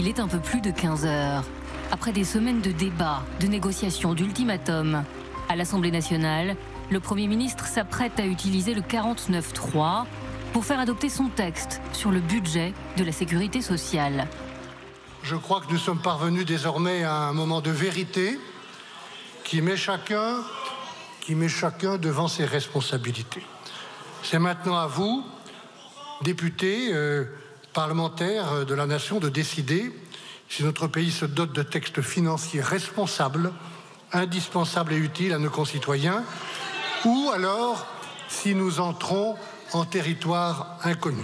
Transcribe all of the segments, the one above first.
Il est un peu plus de 15 heures. Après des semaines de débats, de négociations, d'ultimatums, à l'Assemblée nationale, le Premier ministre s'apprête à utiliser le 49.3 pour faire adopter son texte sur le budget de la sécurité sociale. Je crois que nous sommes parvenus désormais à un moment de vérité qui met chacun, qui met chacun devant ses responsabilités. C'est maintenant à vous, députés, euh, parlementaires de la nation de décider si notre pays se dote de textes financiers responsables, indispensables et utiles à nos concitoyens, ou alors si nous entrons en territoire inconnu.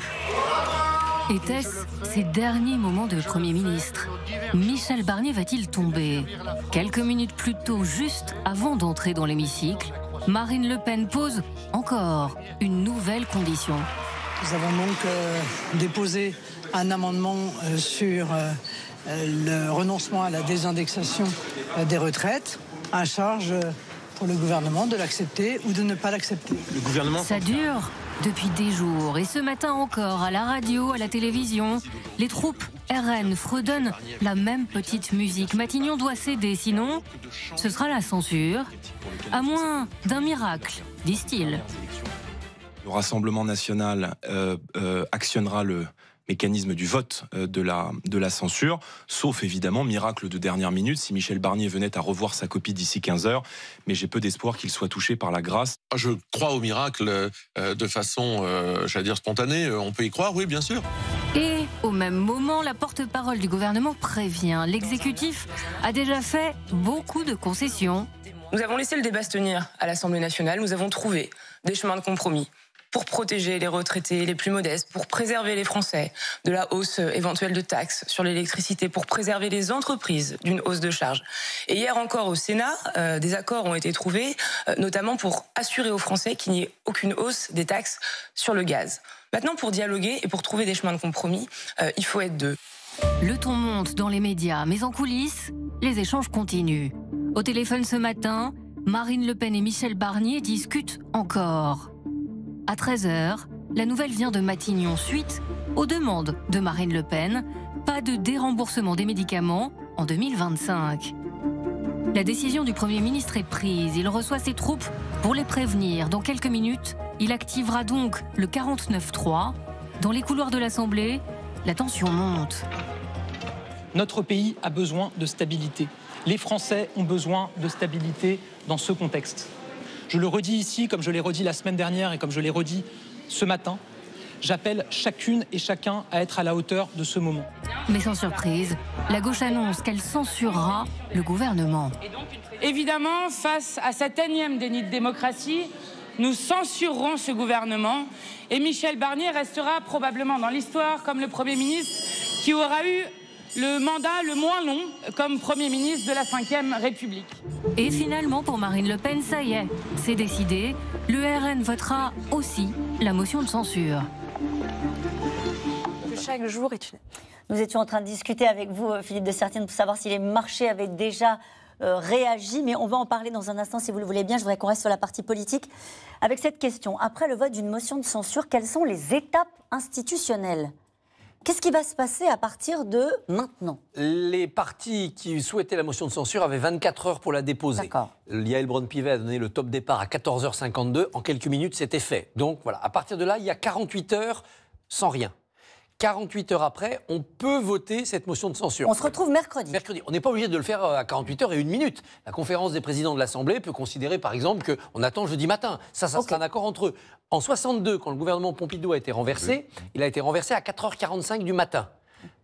Était-ce ces derniers moments de Premier ministre Michel Barnier va-t-il tomber Quelques minutes plus tôt, juste avant d'entrer dans l'hémicycle, Marine Le Pen pose encore une nouvelle condition. Nous avons donc euh, déposé un amendement euh, sur euh, le renoncement à la désindexation des retraites, à charge pour le gouvernement de l'accepter ou de ne pas l'accepter. Le gouvernement. Ça dure depuis des jours et ce matin encore à la radio, à la télévision, les troupes RN fredonnent la même petite musique. Matignon doit céder, sinon ce sera la censure, à moins d'un miracle, disent-ils. Le Rassemblement national euh, euh, actionnera le mécanisme du vote euh, de la, de la censure, sauf évidemment miracle de dernière minute si Michel Barnier venait à revoir sa copie d'ici 15 heures, mais j'ai peu d'espoir qu'il soit touché par la grâce. Ah, je crois au miracle de façon, j'allais dire spontanée, on peut y croire, oui bien sûr. Et au même moment, la porte-parole du gouvernement prévient, l'exécutif a déjà fait beaucoup de concessions. Nous avons laissé le débat se tenir à l'Assemblée nationale, nous avons trouvé des chemins de compromis pour protéger les retraités les plus modestes, pour préserver les Français de la hausse éventuelle de taxes sur l'électricité, pour préserver les entreprises d'une hausse de charges. Et hier encore au Sénat, euh, des accords ont été trouvés, euh, notamment pour assurer aux Français qu'il n'y ait aucune hausse des taxes sur le gaz. Maintenant, pour dialoguer et pour trouver des chemins de compromis, euh, il faut être deux. Le ton monte dans les médias, mais en coulisses, les échanges continuent. Au téléphone ce matin, Marine Le Pen et Michel Barnier discutent encore. À 13h, la nouvelle vient de Matignon suite aux demandes de Marine Le Pen, pas de déremboursement des médicaments en 2025. La décision du Premier ministre est prise. Il reçoit ses troupes pour les prévenir. Dans quelques minutes, il activera donc le 49-3. Dans les couloirs de l'Assemblée, la tension monte. Notre pays a besoin de stabilité. Les Français ont besoin de stabilité dans ce contexte. Je le redis ici, comme je l'ai redit la semaine dernière et comme je l'ai redit ce matin. J'appelle chacune et chacun à être à la hauteur de ce moment. Mais sans surprise, la gauche annonce qu'elle censurera le gouvernement. Évidemment, face à cet énième déni de démocratie, nous censurerons ce gouvernement et Michel Barnier restera probablement dans l'histoire comme le Premier ministre qui aura eu le mandat le moins long comme Premier ministre de la Ve République. Et finalement, pour Marine Le Pen, ça y est, c'est décidé. Le RN votera aussi la motion de censure. chaque jour est Nous étions en train de discuter avec vous, euh, Philippe de Sertine, pour savoir si les marchés avaient déjà euh, réagi, mais on va en parler dans un instant si vous le voulez bien. Je voudrais qu'on reste sur la partie politique avec cette question. Après le vote d'une motion de censure, quelles sont les étapes institutionnelles Qu'est-ce qui va se passer à partir de maintenant Les partis qui souhaitaient la motion de censure avaient 24 heures pour la déposer. Yael Braun-Pivet a donné le top départ à 14h52. En quelques minutes, c'était fait. Donc voilà, à partir de là, il y a 48 heures sans rien. 48 heures après, on peut voter cette motion de censure. On se retrouve mercredi. Mercredi. On n'est pas obligé de le faire euh, à 48 heures et une minute. La conférence des présidents de l'Assemblée peut considérer, par exemple, qu'on attend jeudi matin. Ça, ça un accord entre eux. En 62, quand le gouvernement Pompidou a été renversé, il a été renversé à 4h45 du matin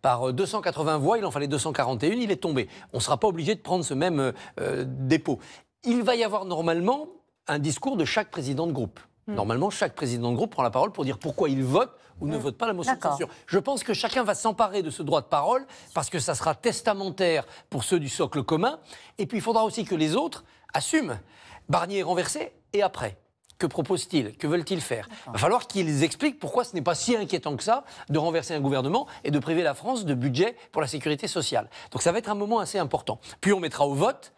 par 280 euh, voix, il en fallait 241, il est tombé. On ne sera pas obligé de prendre ce même euh, dépôt. Il va y avoir normalement un discours de chaque président de groupe. Hmm. Normalement, chaque président de groupe prend la parole pour dire pourquoi il vote ou ne hmm. vote pas la motion de censure. Je pense que chacun va s'emparer de ce droit de parole parce que ça sera testamentaire pour ceux du socle commun. Et puis, il faudra aussi que les autres assument. Barnier est renversé et après que proposent-ils Que veulent-ils faire Il va falloir qu'ils expliquent pourquoi ce n'est pas si inquiétant que ça de renverser un gouvernement et de priver la France de budget pour la sécurité sociale. Donc ça va être un moment assez important. Puis on mettra au vote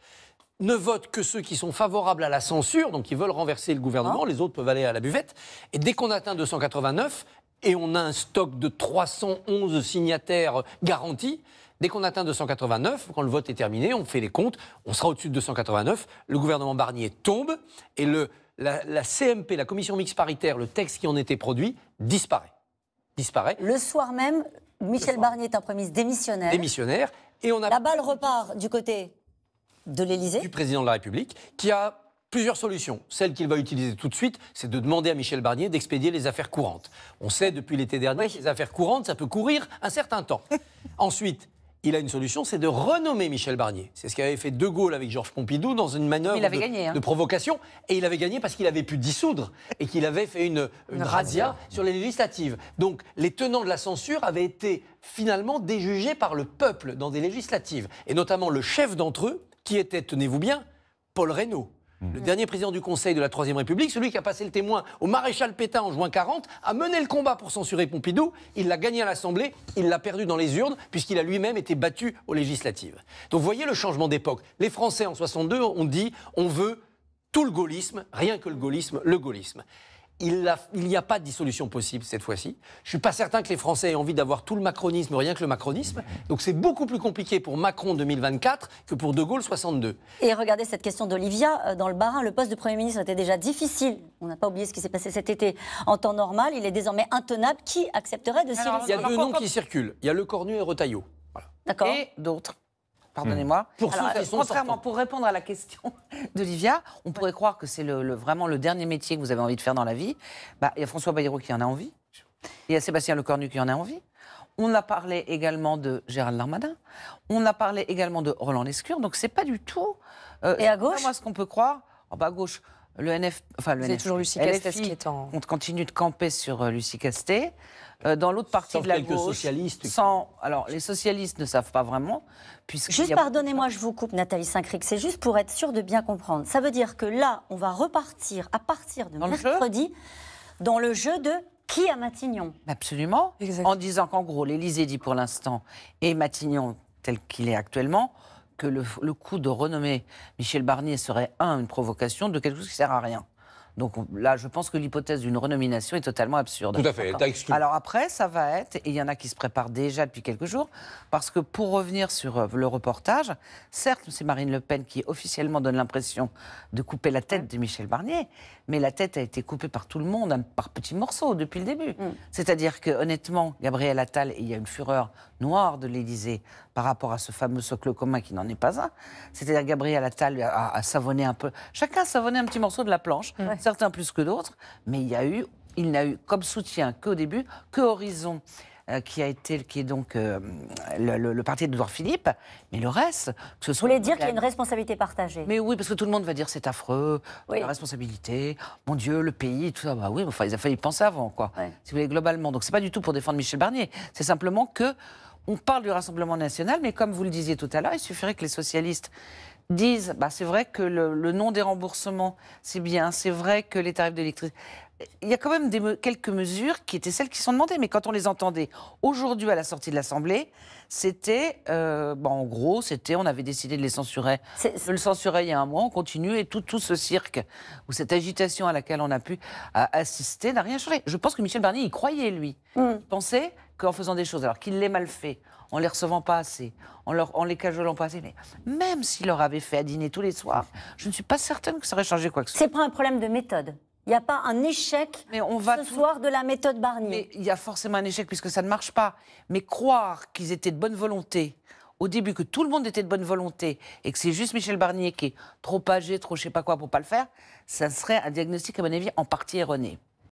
ne votent que ceux qui sont favorables à la censure, donc qui veulent renverser le gouvernement, ah. les autres peuvent aller à la buvette. Et dès qu'on atteint 289, et on a un stock de 311 signataires garantis, Dès qu'on atteint 289, quand le vote est terminé, on fait les comptes, on sera au-dessus de 289, le gouvernement Barnier tombe et la, CMP, la commission mixte paritaire, le texte qui en était produit, disparaît. disparaît. Le soir même, Michel Barnier est un premier démissionnaire. Démissionnaire. Et on a... La balle repart du côté de l'Élysée Du président de la République, qui a plusieurs solutions. Celle qu'il va utiliser tout de suite, c'est de demander à Michel Barnier d'expédier les affaires courantes. On sait depuis l'été dernier que les affaires courantes, ça peut courir un certain temps. Ensuite, il a une solution, c'est de renommer Michel Barnier. C'est ce qu'avait fait De Gaulle avec Georges Pompidou dans une manœuvre hein. de, provocation. Et il avait gagné parce qu'il avait pu dissoudre et qu'il avait fait une, une, radia. sur les législatives. Donc les tenants de la censure avaient été finalement déjugés par le peuple dans des législatives. Et notamment le chef d'entre eux, qui était, tenez-vous bien, Paul Reynaud. Mhm. Le dernier président du Conseil de la Troisième République, celui qui a passé le témoin au maréchal Pétain en juin 40, a mené le combat pour censurer Pompidou. Il l'a gagné à l'Assemblée, il l'a perdu dans les urnes, puisqu'il a lui-même été battu aux législatives. Donc voyez le changement d'époque. Les Français en 62 ont dit on veut tout le gaullisme, rien que le gaullisme, le gaullisme il n'y a, pas de dissolution possible cette fois-ci. Je ne suis pas certain que les Français aient envie d'avoir tout le macronisme, rien que le macronisme. Donc c'est beaucoup plus compliqué pour Macron 2024 que pour De Gaulle 62. Et regardez cette question d'Olivia. Euh, dans le Barin, le poste de Premier ministre était déjà difficile. On n'a pas oublié ce qui s'est passé cet été. En temps normal, il est désormais intenable. Qui accepterait de s'y Il y a deux noms qui circulent. Il y a Le Cornu et Retailleau. D'accord. Et d'autres pardonnez-moi. Mmh. Pour Alors, euh, contrairement, pour répondre à la question d'Olivia, on pourrait croire que c'est le, vraiment le dernier métier que vous avez envie de faire dans la vie. Bah, il y a François Bayrou qui en a envie. Il y a Sébastien Lecornu qui en a envie. On a parlé également de Gérald Larmadin, On a parlé également de Roland Lescure. Donc c'est pas du tout. Euh, Et à gauche Moi, ce qu'on peut croire. en oh, bas à gauche. NF, enfin C'est toujours Lucie Castet qui est en. On continue de camper sur euh, Lucie Castet. Euh, dans l'autre partie de la gauche, sans. Alors, les socialistes ne savent pas vraiment, puisque. Juste pardonnez-moi, je vous coupe, Nathalie Saint-Cric. C'est juste pour être sûr de bien comprendre. Ça veut dire que là, on va repartir à partir de mercredi dans le jeu de qui à Matignon Absolument. En disant qu'en gros, l'Élysée dit pour l'instant et Matignon tel qu'il est actuellement que le, coup de renommer Michel Barnier serait, un, une provocation, de quelque chose qui sert à rien. Donc là, je pense que l'hypothèse d'une renomination est totalement absurde. Tout à fait, Alors après, ça va être, et il y en a qui se préparent déjà depuis quelques jours, parce que pour revenir sur euh, le reportage, certes, c'est Marine Le Pen qui officiellement donne l'impression de couper la tête de Michel Barnier, mais la tête a été coupée par tout le monde, hein, par petits morceaux, depuis le début. Mm. C'est-à-dire que honnêtement, Gabriel Attal, il y a une fureur noire de l'Élysée par rapport à ce fameux socle commun qui n'en est pas un. C'est-à-dire Gabriel Attal a, savonné un peu. Chacun a savonné un petit morceau de la planche, certains plus que d'autres, mais il y a eu, il n'a eu comme soutien qu'au début, que Horizon. Euh, qui a été qui est donc euh, le, le, le, parti d'Edouard Philippe, mais le reste, ce soit. Vous voulez dire qu'il y a une responsabilité partagée Mais oui, parce que tout le monde va dire c'est affreux, la responsabilité, mon Dieu, le pays, tout ça. Bah oui, enfin, ils fallu failli penser avant, quoi. Si vous voulez, globalement. Donc c'est pas du tout pour défendre Michel Barnier, c'est simplement que on parle du Rassemblement national, mais comme vous le disiez tout à l'heure, il suffirait que les socialistes disent, bah, c'est vrai que le, le, nom des remboursements, c'est bien, c'est vrai que les tarifs d'électricité... Il y a quand même quelques mesures qui étaient celles qui sont demandées, mais quand on les entendait aujourd'hui à la sortie de l'Assemblée, c'était, euh, bah, en gros, c'était, on avait décidé de les censurer. On le censurer il y a un mois, on continue, et tout, ce cirque, ou cette agitation à laquelle on a pu euh, assister, n'a rien changé. Je pense que Michel Barnier y croyait, lui. Mm. Il pensait qu'en faisant des choses, alors qu'il les mal fait, en les recevant pas assez, en, les cajolant pas assez, mais même s'il leur avait fait à dîner tous les soirs, je ne suis pas certaine que ça aurait changé quoi que ce soit. C'est pas un problème de méthode. Il n'y a pas un échec mais on va ce soir de la méthode Barnier. Mais il y a forcément un échec puisque ça ne marche pas. Mais croire qu'ils étaient de bonne volonté, au début que tout le monde était de bonne volonté et que c'est juste Michel Barnier qui est trop âgé, trop je sais pas quoi pour pas le faire, ça serait un diagnostic à mon avis en partie erroné.